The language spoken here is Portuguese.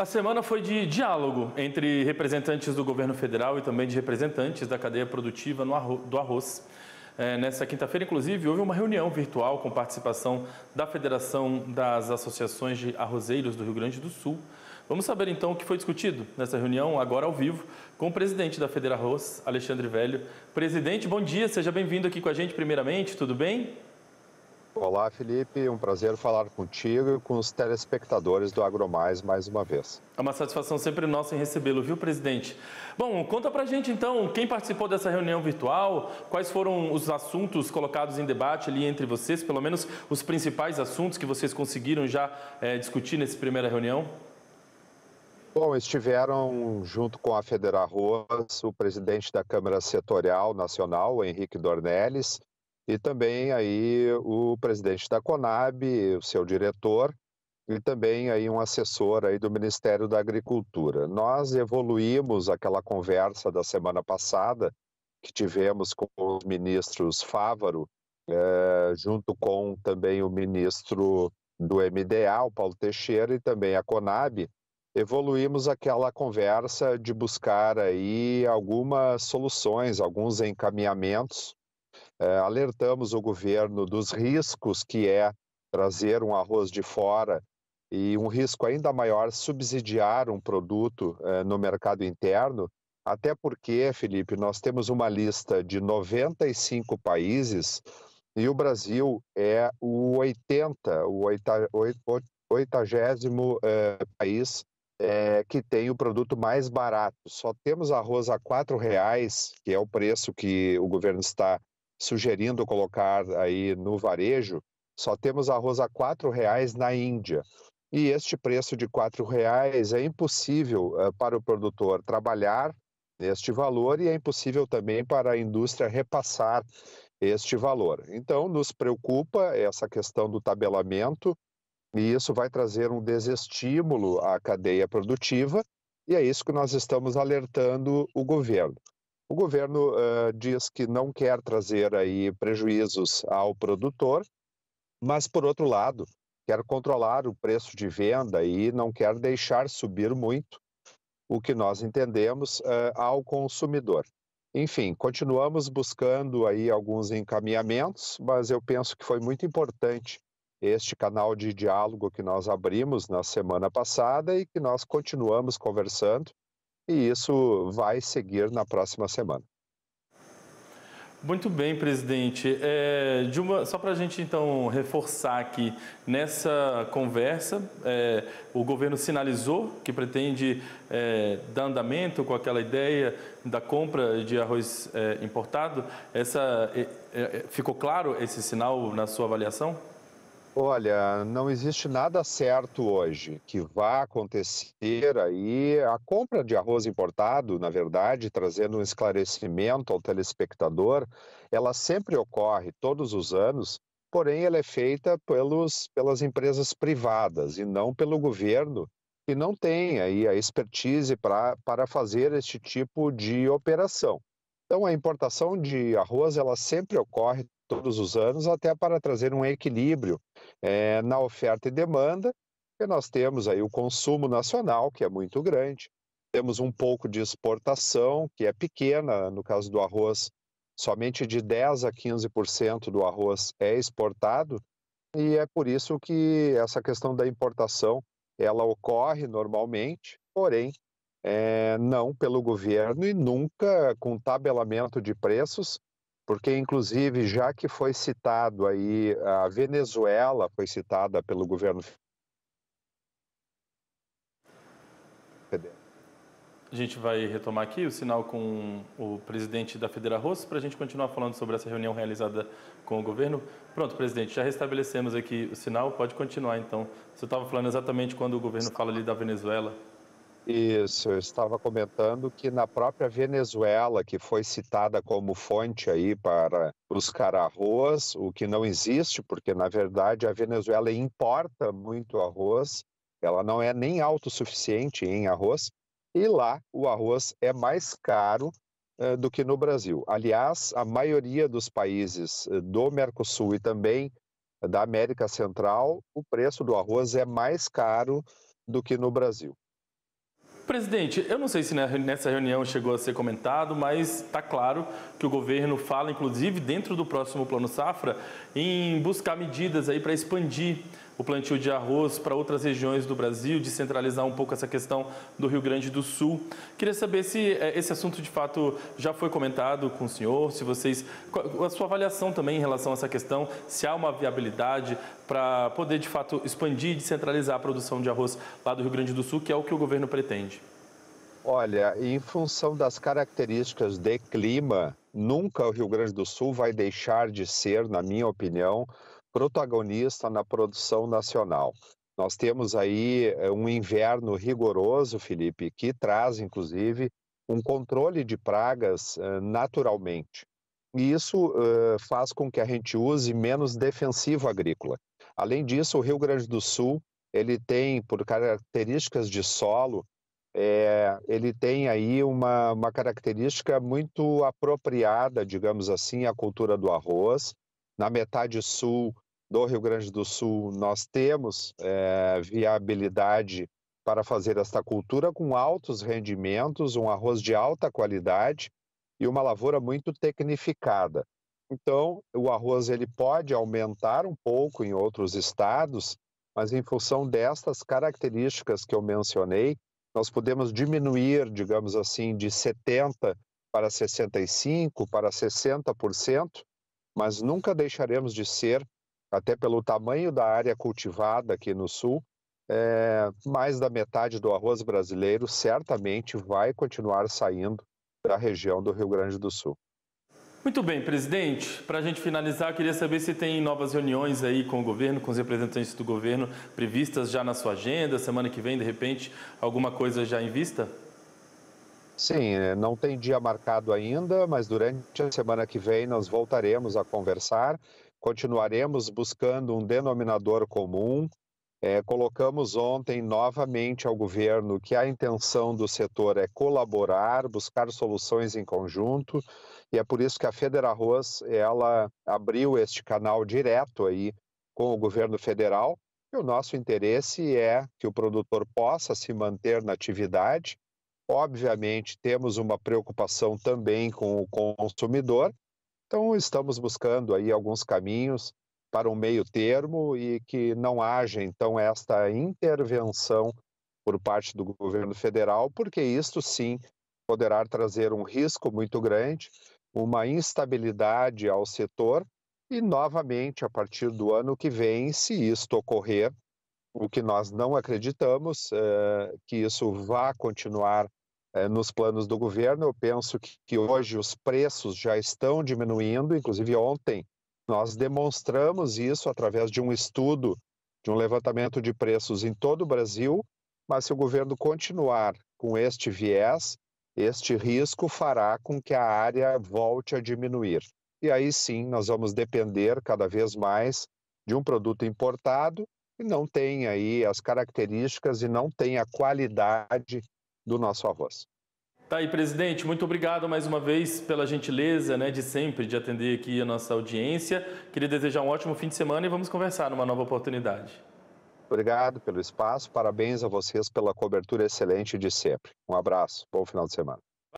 A semana foi de diálogo entre representantes do governo federal e também de representantes da cadeia produtiva do arroz. É, nessa quinta-feira, inclusive, houve uma reunião virtual com participação da Federação das Associações de Arrozeiros do Rio Grande do Sul. Vamos saber então o que foi discutido nessa reunião, agora ao vivo, com o presidente da Federa Arroz, Alexandre Velho. Presidente, bom dia, seja bem-vindo aqui com a gente, primeiramente, tudo bem? Olá, Felipe. Um prazer falar contigo e com os telespectadores do AgroMais mais uma vez. É uma satisfação sempre nossa em recebê-lo, viu, presidente? Bom, conta pra gente então quem participou dessa reunião virtual, quais foram os assuntos colocados em debate ali entre vocês, pelo menos os principais assuntos que vocês conseguiram já é, discutir nessa primeira reunião? Bom, estiveram junto com a Federar Roas, o presidente da Câmara Setorial Nacional, Henrique Dornelles, e também aí o presidente da Conab, o seu diretor, e também aí um assessor aí do Ministério da Agricultura. Nós evoluímos aquela conversa da semana passada que tivemos com os ministros Fávaro, é, junto com também o ministro do MDA, o Paulo Teixeira, e também a Conab, evoluímos aquela conversa de buscar aí algumas soluções, alguns encaminhamentos é, alertamos o governo dos riscos que é trazer um arroz de fora e um risco ainda maior subsidiar um produto é, no mercado interno, até porque, Felipe, nós temos uma lista de 95 países e o Brasil é o 80, o 80º é, país que tem o produto mais barato. Só temos arroz a R$ reais, que é o preço que o governo está sugerindo colocar aí no varejo, só temos arroz a R$ reais na Índia. E este preço de R$ reais é impossível uh, para o produtor trabalhar este valor e é impossível também para a indústria repassar este valor. Então, nos preocupa essa questão do tabelamento e isso vai trazer um desestímulo à cadeia produtiva e é isso que nós estamos alertando o governo. O governo uh, diz que não quer trazer aí prejuízos ao produtor, mas por outro lado quer controlar o preço de venda e não quer deixar subir muito o que nós entendemos uh, ao consumidor. Enfim, continuamos buscando aí alguns encaminhamentos, mas eu penso que foi muito importante este canal de diálogo que nós abrimos na semana passada e que nós continuamos conversando e isso vai seguir na próxima semana. Muito bem, presidente. É, Dilma, só para a gente então reforçar aqui, nessa conversa, é, o governo sinalizou que pretende é, dar andamento com aquela ideia da compra de arroz é, importado. Essa, é, é, ficou claro esse sinal na sua avaliação? Olha, não existe nada certo hoje que vá acontecer aí. A compra de arroz importado, na verdade, trazendo um esclarecimento ao telespectador, ela sempre ocorre todos os anos, porém ela é feita pelos, pelas empresas privadas e não pelo governo, que não tem aí a expertise pra, para fazer este tipo de operação. Então, a importação de arroz ela sempre ocorre todos os anos, até para trazer um equilíbrio é, na oferta e demanda, porque nós temos aí o consumo nacional, que é muito grande, temos um pouco de exportação, que é pequena, no caso do arroz, somente de 10 a 15% do arroz é exportado, e é por isso que essa questão da importação ela ocorre normalmente, porém é, não pelo governo e nunca com tabelamento de preços, porque inclusive já que foi citado aí a Venezuela foi citada pelo governo A gente vai retomar aqui o sinal com o presidente da Federa Rosso para a gente continuar falando sobre essa reunião realizada com o governo. Pronto, presidente, já restabelecemos aqui o sinal, pode continuar então. Você estava falando exatamente quando o governo fala ali da Venezuela. Isso, eu estava comentando que na própria Venezuela, que foi citada como fonte aí para os arroz, o que não existe, porque na verdade a Venezuela importa muito arroz, ela não é nem autossuficiente em arroz, e lá o arroz é mais caro eh, do que no Brasil. Aliás, a maioria dos países eh, do Mercosul e também eh, da América Central, o preço do arroz é mais caro do que no Brasil. Presidente, eu não sei se nessa reunião chegou a ser comentado, mas está claro que o governo fala, inclusive dentro do próximo Plano Safra, em buscar medidas aí para expandir o plantio de arroz para outras regiões do Brasil, descentralizar um pouco essa questão do Rio Grande do Sul. Queria saber se eh, esse assunto de fato já foi comentado com o senhor, se vocês. A sua avaliação também em relação a essa questão, se há uma viabilidade para poder de fato expandir e descentralizar a produção de arroz lá do Rio Grande do Sul, que é o que o governo pretende. Olha, em função das características de clima, nunca o Rio Grande do Sul vai deixar de ser, na minha opinião, protagonista na produção nacional. Nós temos aí é, um inverno rigoroso, Felipe, que traz, inclusive, um controle de pragas eh, naturalmente. E isso eh, faz com que a gente use menos defensivo agrícola. Além disso, o Rio Grande do Sul ele tem, por características de solo, é, ele tem aí uma, uma característica muito apropriada, digamos assim, à cultura do arroz na metade sul do Rio Grande do Sul, nós temos é, viabilidade para fazer esta cultura com altos rendimentos, um arroz de alta qualidade e uma lavoura muito tecnificada. Então, o arroz ele pode aumentar um pouco em outros estados, mas em função destas características que eu mencionei, nós podemos diminuir, digamos assim, de 70 para 65, para 60%, mas nunca deixaremos de ser, até pelo tamanho da área cultivada aqui no sul, é, mais da metade do arroz brasileiro certamente vai continuar saindo da região do Rio Grande do Sul. Muito bem, presidente. Para a gente finalizar, queria saber se tem novas reuniões aí com o governo, com os representantes do governo previstas já na sua agenda, semana que vem, de repente, alguma coisa já em vista? Sim, é, não tem dia marcado ainda, mas durante a semana que vem nós voltaremos a conversar, continuaremos buscando um denominador comum. É, colocamos ontem novamente ao governo que a intenção do setor é colaborar, buscar soluções em conjunto, e é por isso que a Federarroz ela abriu este canal direto aí com o governo federal. E o nosso interesse é que o produtor possa se manter na atividade, Obviamente, temos uma preocupação também com o consumidor, então estamos buscando aí alguns caminhos para um meio termo e que não haja então esta intervenção por parte do governo federal, porque isto sim poderá trazer um risco muito grande, uma instabilidade ao setor e novamente a partir do ano que vem, se isto ocorrer, o que nós não acreditamos é, que isso vá continuar eh, nos planos do governo. Eu penso que, que hoje os preços já estão diminuindo, inclusive ontem nós demonstramos isso através de um estudo, de um levantamento de preços em todo o Brasil. Mas se o governo continuar com este viés, este risco fará com que a área volte a diminuir. E aí sim nós vamos depender cada vez mais de um produto importado e não tem aí as características e não tem a qualidade do nosso arroz. Tá aí, presidente. Muito obrigado mais uma vez pela gentileza né, de sempre de atender aqui a nossa audiência. Queria desejar um ótimo fim de semana e vamos conversar numa nova oportunidade. Obrigado pelo espaço. Parabéns a vocês pela cobertura excelente de sempre. Um abraço. Bom final de semana.